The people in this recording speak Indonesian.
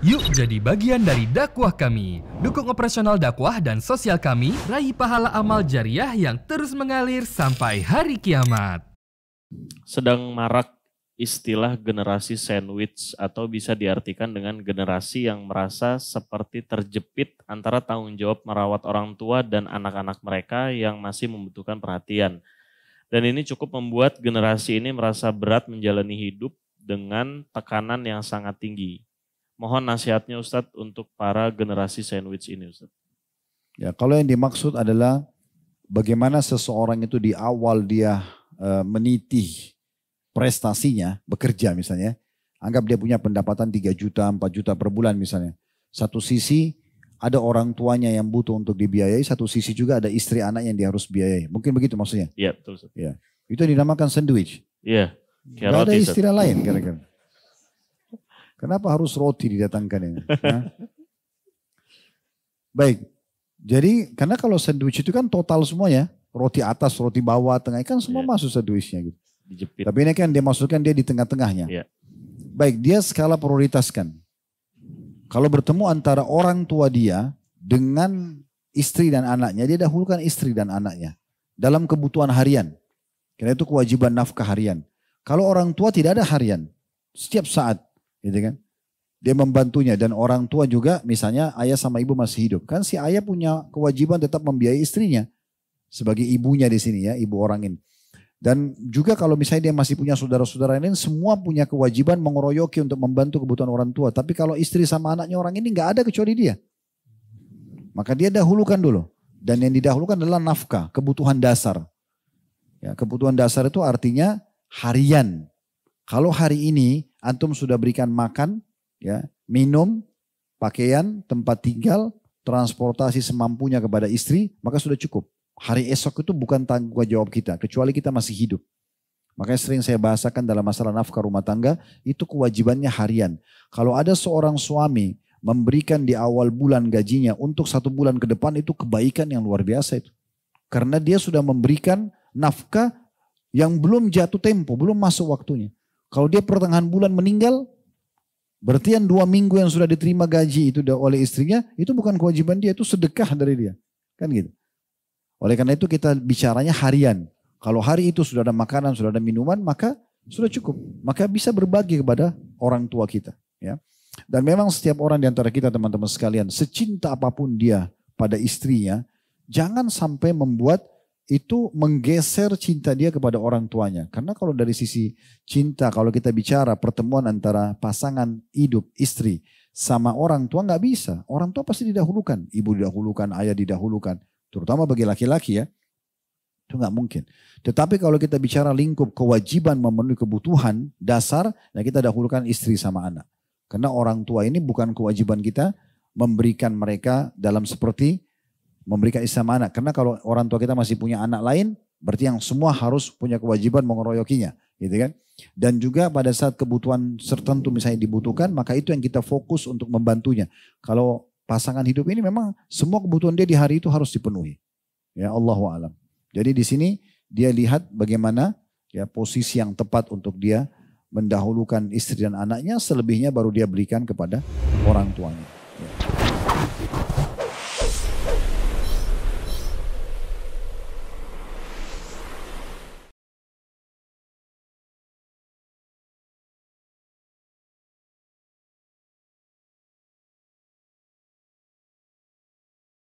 Yuk jadi bagian dari dakwah kami. Dukung operasional dakwah dan sosial kami, raih pahala amal jariah yang terus mengalir sampai hari kiamat. Sedang marak istilah generasi sandwich atau bisa diartikan dengan generasi yang merasa seperti terjepit antara tanggung jawab merawat orang tua dan anak-anak mereka yang masih membutuhkan perhatian. Dan ini cukup membuat generasi ini merasa berat menjalani hidup dengan tekanan yang sangat tinggi Mohon nasihatnya Ustadz untuk para generasi sandwich ini Ustadz. Ya, kalau yang dimaksud adalah bagaimana seseorang itu di awal dia e, meniti prestasinya, bekerja misalnya. Anggap dia punya pendapatan 3 juta, 4 juta per bulan misalnya. Satu sisi ada orang tuanya yang butuh untuk dibiayai, satu sisi juga ada istri anak yang dia harus biayai. Mungkin begitu maksudnya? Iya, betul. Ya. Itu dinamakan sandwich. Iya. Gak ada istilah lain kira-kira. Kenapa harus roti didatangkan ini? Baik, jadi karena kalau sandwich itu kan total semuanya roti atas, roti bawah, tengah kan semua yeah. masuk sandwichnya gitu. Dijepit. Tapi ini kan dia masukkan dia di tengah-tengahnya. Yeah. Baik, dia skala prioritaskan. Kalau bertemu antara orang tua dia dengan istri dan anaknya, dia dahulukan istri dan anaknya dalam kebutuhan harian. Karena itu kewajiban nafkah harian. Kalau orang tua tidak ada harian, setiap saat gitu kan? Dia membantunya dan orang tua juga misalnya ayah sama ibu masih hidup. Kan si ayah punya kewajiban tetap membiayai istrinya sebagai ibunya di sini ya, ibu orang ini. Dan juga kalau misalnya dia masih punya saudara-saudara ini semua punya kewajiban mengeroyoki untuk membantu kebutuhan orang tua. Tapi kalau istri sama anaknya orang ini nggak ada kecuali dia. Maka dia dahulukan dulu. Dan yang didahulukan adalah nafkah, kebutuhan dasar. Ya, kebutuhan dasar itu artinya harian. Kalau hari ini Antum sudah berikan makan, ya, minum, pakaian, tempat tinggal, transportasi semampunya kepada istri, maka sudah cukup. Hari esok itu bukan tanggung jawab kita, kecuali kita masih hidup. Makanya sering saya bahasakan dalam masalah nafkah rumah tangga, itu kewajibannya harian. Kalau ada seorang suami memberikan di awal bulan gajinya untuk satu bulan ke depan itu kebaikan yang luar biasa itu. Karena dia sudah memberikan nafkah yang belum jatuh tempo, belum masuk waktunya. Kalau dia pertengahan bulan meninggal, berarti yang dua minggu yang sudah diterima gaji itu oleh istrinya, itu bukan kewajiban dia, itu sedekah dari dia. Kan gitu. Oleh karena itu kita bicaranya harian. Kalau hari itu sudah ada makanan, sudah ada minuman, maka sudah cukup. Maka bisa berbagi kepada orang tua kita. Ya. Dan memang setiap orang di antara kita teman-teman sekalian, secinta apapun dia pada istrinya, jangan sampai membuat itu menggeser cinta dia kepada orang tuanya. Karena kalau dari sisi cinta, kalau kita bicara pertemuan antara pasangan hidup istri sama orang tua nggak bisa. Orang tua pasti didahulukan, ibu didahulukan, ayah didahulukan, terutama bagi laki-laki ya. Itu nggak mungkin. Tetapi kalau kita bicara lingkup kewajiban memenuhi kebutuhan dasar, nah kita dahulukan istri sama anak. Karena orang tua ini bukan kewajiban kita memberikan mereka dalam seperti memberikan Islam anak. Karena kalau orang tua kita masih punya anak lain, berarti yang semua harus punya kewajiban mengeroyokinya, gitu kan? Dan juga pada saat kebutuhan tertentu misalnya dibutuhkan, maka itu yang kita fokus untuk membantunya. Kalau pasangan hidup ini memang semua kebutuhan dia di hari itu harus dipenuhi. Ya Allahu alam. Jadi di sini dia lihat bagaimana ya posisi yang tepat untuk dia mendahulukan istri dan anaknya, selebihnya baru dia berikan kepada orang tuanya. Ya.